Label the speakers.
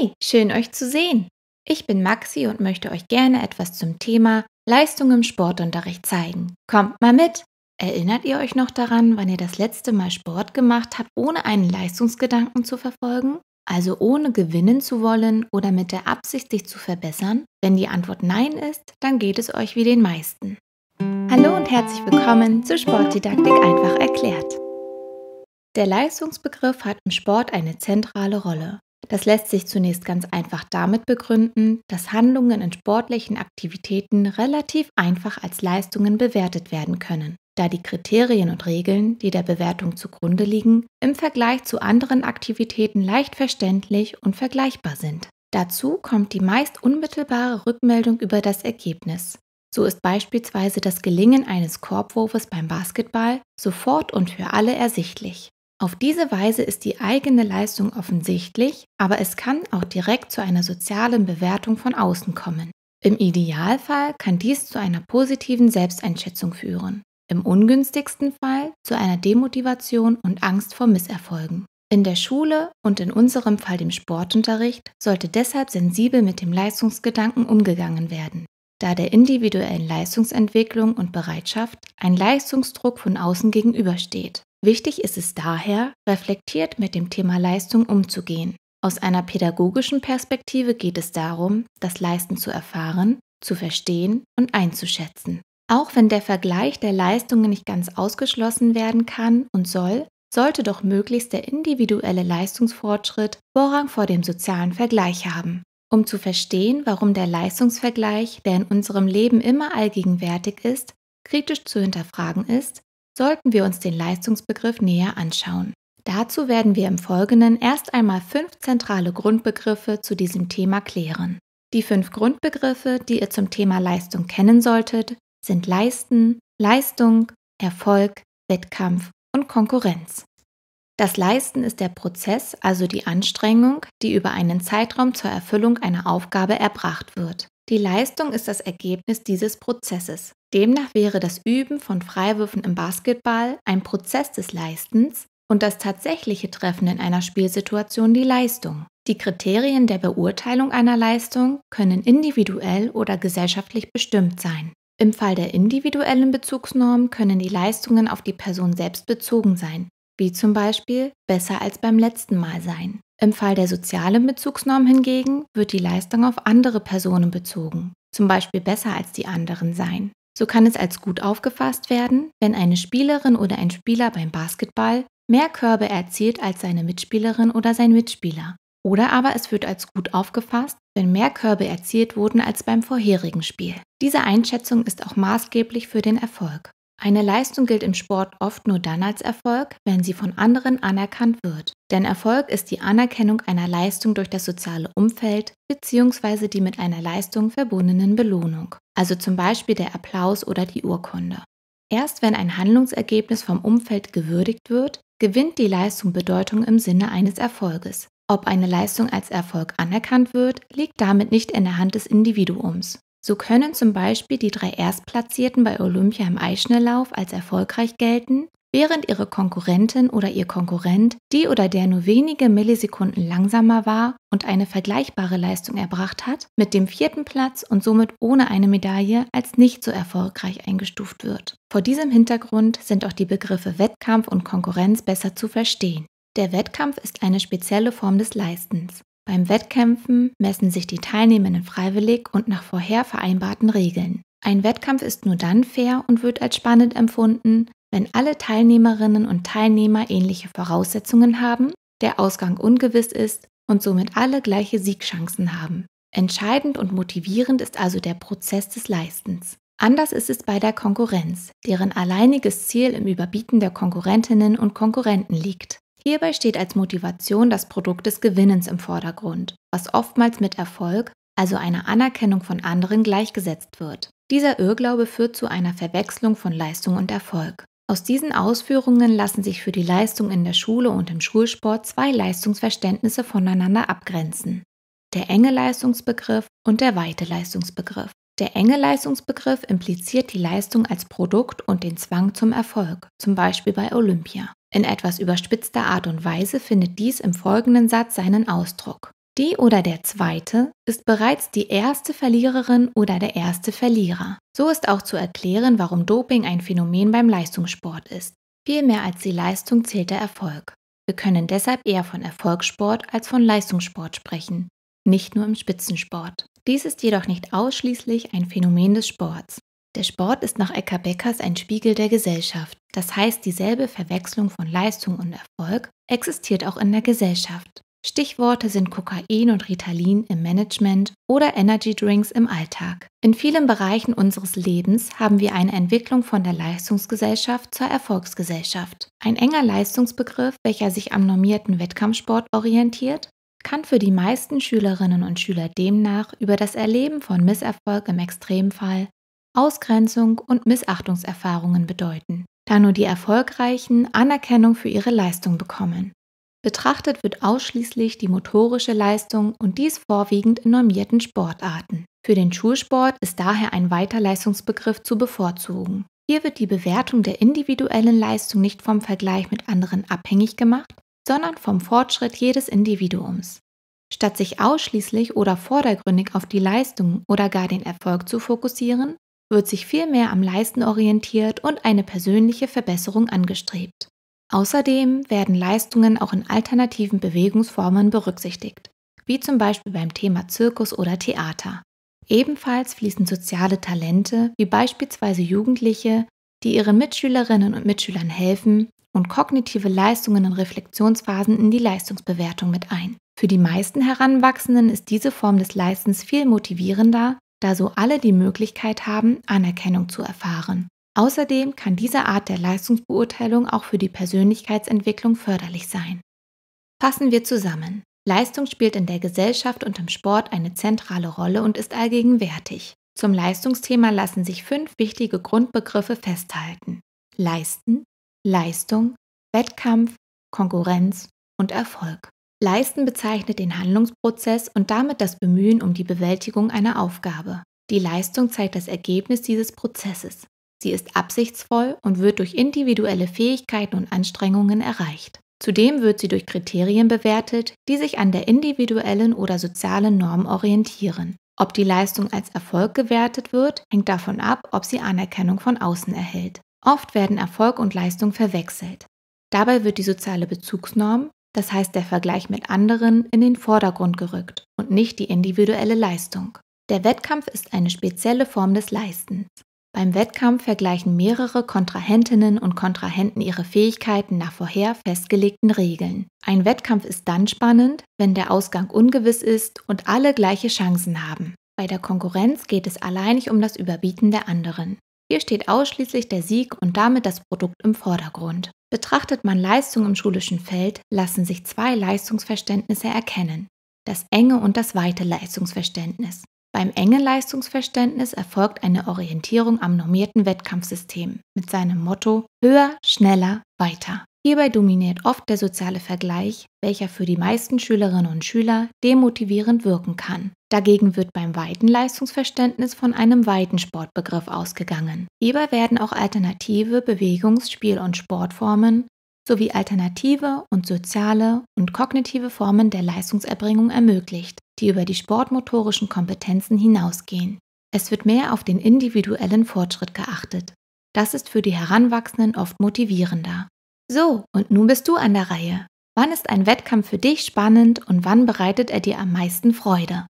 Speaker 1: Hey, schön euch zu sehen. Ich bin Maxi und möchte euch gerne etwas zum Thema Leistung im Sportunterricht zeigen. Kommt mal mit! Erinnert ihr euch noch daran, wann ihr das letzte Mal Sport gemacht habt, ohne einen Leistungsgedanken zu verfolgen? Also ohne gewinnen zu wollen oder mit der Absicht, sich zu verbessern? Wenn die Antwort Nein ist, dann geht es euch wie den meisten. Hallo und herzlich willkommen zu Sportdidaktik einfach erklärt. Der Leistungsbegriff hat im Sport eine zentrale Rolle. Das lässt sich zunächst ganz einfach damit begründen, dass Handlungen in sportlichen Aktivitäten relativ einfach als Leistungen bewertet werden können, da die Kriterien und Regeln, die der Bewertung zugrunde liegen, im Vergleich zu anderen Aktivitäten leicht verständlich und vergleichbar sind. Dazu kommt die meist unmittelbare Rückmeldung über das Ergebnis. So ist beispielsweise das Gelingen eines Korbwurfes beim Basketball sofort und für alle ersichtlich. Auf diese Weise ist die eigene Leistung offensichtlich, aber es kann auch direkt zu einer sozialen Bewertung von außen kommen. Im Idealfall kann dies zu einer positiven Selbsteinschätzung führen, im ungünstigsten Fall zu einer Demotivation und Angst vor Misserfolgen. In der Schule und in unserem Fall dem Sportunterricht sollte deshalb sensibel mit dem Leistungsgedanken umgegangen werden, da der individuellen Leistungsentwicklung und Bereitschaft ein Leistungsdruck von außen gegenübersteht. Wichtig ist es daher, reflektiert mit dem Thema Leistung umzugehen. Aus einer pädagogischen Perspektive geht es darum, das Leisten zu erfahren, zu verstehen und einzuschätzen. Auch wenn der Vergleich der Leistungen nicht ganz ausgeschlossen werden kann und soll, sollte doch möglichst der individuelle Leistungsfortschritt Vorrang vor dem sozialen Vergleich haben. Um zu verstehen, warum der Leistungsvergleich, der in unserem Leben immer allgegenwärtig ist, kritisch zu hinterfragen ist, sollten wir uns den Leistungsbegriff näher anschauen. Dazu werden wir im Folgenden erst einmal fünf zentrale Grundbegriffe zu diesem Thema klären. Die fünf Grundbegriffe, die ihr zum Thema Leistung kennen solltet, sind Leisten, Leistung, Erfolg, Wettkampf und Konkurrenz. Das Leisten ist der Prozess, also die Anstrengung, die über einen Zeitraum zur Erfüllung einer Aufgabe erbracht wird. Die Leistung ist das Ergebnis dieses Prozesses. Demnach wäre das Üben von Freiwürfen im Basketball ein Prozess des Leistens und das tatsächliche Treffen in einer Spielsituation die Leistung. Die Kriterien der Beurteilung einer Leistung können individuell oder gesellschaftlich bestimmt sein. Im Fall der individuellen Bezugsnorm können die Leistungen auf die Person selbst bezogen sein, wie zum Beispiel besser als beim letzten Mal sein. Im Fall der sozialen Bezugsnorm hingegen wird die Leistung auf andere Personen bezogen, zum Beispiel besser als die anderen sein. So kann es als gut aufgefasst werden, wenn eine Spielerin oder ein Spieler beim Basketball mehr Körbe erzielt als seine Mitspielerin oder sein Mitspieler. Oder aber es wird als gut aufgefasst, wenn mehr Körbe erzielt wurden als beim vorherigen Spiel. Diese Einschätzung ist auch maßgeblich für den Erfolg. Eine Leistung gilt im Sport oft nur dann als Erfolg, wenn sie von anderen anerkannt wird. Denn Erfolg ist die Anerkennung einer Leistung durch das soziale Umfeld bzw. die mit einer Leistung verbundenen Belohnung, also zum Beispiel der Applaus oder die Urkunde. Erst wenn ein Handlungsergebnis vom Umfeld gewürdigt wird, gewinnt die Leistung Bedeutung im Sinne eines Erfolges. Ob eine Leistung als Erfolg anerkannt wird, liegt damit nicht in der Hand des Individuums. So können zum Beispiel die drei Erstplatzierten bei Olympia im Eischnelllauf als erfolgreich gelten, während ihre Konkurrentin oder ihr Konkurrent, die oder der nur wenige Millisekunden langsamer war und eine vergleichbare Leistung erbracht hat, mit dem vierten Platz und somit ohne eine Medaille als nicht so erfolgreich eingestuft wird. Vor diesem Hintergrund sind auch die Begriffe Wettkampf und Konkurrenz besser zu verstehen. Der Wettkampf ist eine spezielle Form des Leistens. Beim Wettkämpfen messen sich die Teilnehmenden freiwillig und nach vorher vereinbarten Regeln. Ein Wettkampf ist nur dann fair und wird als spannend empfunden, wenn alle Teilnehmerinnen und Teilnehmer ähnliche Voraussetzungen haben, der Ausgang ungewiss ist und somit alle gleiche Siegchancen haben. Entscheidend und motivierend ist also der Prozess des Leistens. Anders ist es bei der Konkurrenz, deren alleiniges Ziel im Überbieten der Konkurrentinnen und Konkurrenten liegt. Hierbei steht als Motivation das Produkt des Gewinnens im Vordergrund, was oftmals mit Erfolg, also einer Anerkennung von anderen, gleichgesetzt wird. Dieser Irrglaube führt zu einer Verwechslung von Leistung und Erfolg. Aus diesen Ausführungen lassen sich für die Leistung in der Schule und im Schulsport zwei Leistungsverständnisse voneinander abgrenzen. Der enge Leistungsbegriff und der weite Leistungsbegriff. Der enge Leistungsbegriff impliziert die Leistung als Produkt und den Zwang zum Erfolg, zum Beispiel bei Olympia. In etwas überspitzter Art und Weise findet dies im folgenden Satz seinen Ausdruck. Die oder der zweite ist bereits die erste Verliererin oder der erste Verlierer. So ist auch zu erklären, warum Doping ein Phänomen beim Leistungssport ist. Viel mehr als die Leistung zählt der Erfolg. Wir können deshalb eher von Erfolgssport als von Leistungssport sprechen, nicht nur im Spitzensport. Dies ist jedoch nicht ausschließlich ein Phänomen des Sports. Der Sport ist nach Ecker Beckers ein Spiegel der Gesellschaft. Das heißt, dieselbe Verwechslung von Leistung und Erfolg existiert auch in der Gesellschaft. Stichworte sind Kokain und Ritalin im Management oder Energy Drinks im Alltag. In vielen Bereichen unseres Lebens haben wir eine Entwicklung von der Leistungsgesellschaft zur Erfolgsgesellschaft. Ein enger Leistungsbegriff, welcher sich am normierten Wettkampfsport orientiert, kann für die meisten Schülerinnen und Schüler demnach über das Erleben von Misserfolg im Extremfall, Ausgrenzung und Missachtungserfahrungen bedeuten, da nur die Erfolgreichen Anerkennung für ihre Leistung bekommen. Betrachtet wird ausschließlich die motorische Leistung und dies vorwiegend in normierten Sportarten. Für den Schulsport ist daher ein weiter Leistungsbegriff zu bevorzugen. Hier wird die Bewertung der individuellen Leistung nicht vom Vergleich mit anderen abhängig gemacht, sondern vom Fortschritt jedes Individuums. Statt sich ausschließlich oder vordergründig auf die Leistung oder gar den Erfolg zu fokussieren, wird sich vielmehr am Leisten orientiert und eine persönliche Verbesserung angestrebt. Außerdem werden Leistungen auch in alternativen Bewegungsformen berücksichtigt, wie zum Beispiel beim Thema Zirkus oder Theater. Ebenfalls fließen soziale Talente wie beispielsweise Jugendliche, die ihren Mitschülerinnen und Mitschülern helfen, und kognitive Leistungen in Reflexionsphasen in die Leistungsbewertung mit ein. Für die meisten Heranwachsenden ist diese Form des Leistens viel motivierender, da so alle die Möglichkeit haben, Anerkennung zu erfahren Außerdem kann diese Art der Leistungsbeurteilung auch für die Persönlichkeitsentwicklung förderlich sein. Fassen wir zusammen. Leistung spielt in der Gesellschaft und im Sport eine zentrale Rolle und ist allgegenwärtig. Zum Leistungsthema lassen sich fünf wichtige Grundbegriffe festhalten. Leisten, Leistung, Wettkampf, Konkurrenz und Erfolg. Leisten bezeichnet den Handlungsprozess und damit das Bemühen um die Bewältigung einer Aufgabe. Die Leistung zeigt das Ergebnis dieses Prozesses. Sie ist absichtsvoll und wird durch individuelle Fähigkeiten und Anstrengungen erreicht. Zudem wird sie durch Kriterien bewertet, die sich an der individuellen oder sozialen Norm orientieren. Ob die Leistung als Erfolg gewertet wird, hängt davon ab, ob sie Anerkennung von außen erhält. Oft werden Erfolg und Leistung verwechselt. Dabei wird die soziale Bezugsnorm, das heißt der Vergleich mit anderen, in den Vordergrund gerückt und nicht die individuelle Leistung. Der Wettkampf ist eine spezielle Form des Leistens. Beim Wettkampf vergleichen mehrere Kontrahentinnen und Kontrahenten ihre Fähigkeiten nach vorher festgelegten Regeln. Ein Wettkampf ist dann spannend, wenn der Ausgang ungewiss ist und alle gleiche Chancen haben. Bei der Konkurrenz geht es alleinig um das Überbieten der anderen. Hier steht ausschließlich der Sieg und damit das Produkt im Vordergrund. Betrachtet man Leistung im schulischen Feld, lassen sich zwei Leistungsverständnisse erkennen. Das enge und das weite Leistungsverständnis. Beim engen Leistungsverständnis erfolgt eine Orientierung am normierten Wettkampfsystem mit seinem Motto höher, schneller, weiter. Hierbei dominiert oft der soziale Vergleich, welcher für die meisten Schülerinnen und Schüler demotivierend wirken kann. Dagegen wird beim weiten Leistungsverständnis von einem weiten Sportbegriff ausgegangen. Hierbei werden auch alternative Bewegungs-, Spiel- und Sportformen sowie alternative und soziale und kognitive Formen der Leistungserbringung ermöglicht die über die sportmotorischen Kompetenzen hinausgehen. Es wird mehr auf den individuellen Fortschritt geachtet. Das ist für die Heranwachsenden oft motivierender. So, und nun bist du an der Reihe. Wann ist ein Wettkampf für dich spannend und wann bereitet er dir am meisten Freude?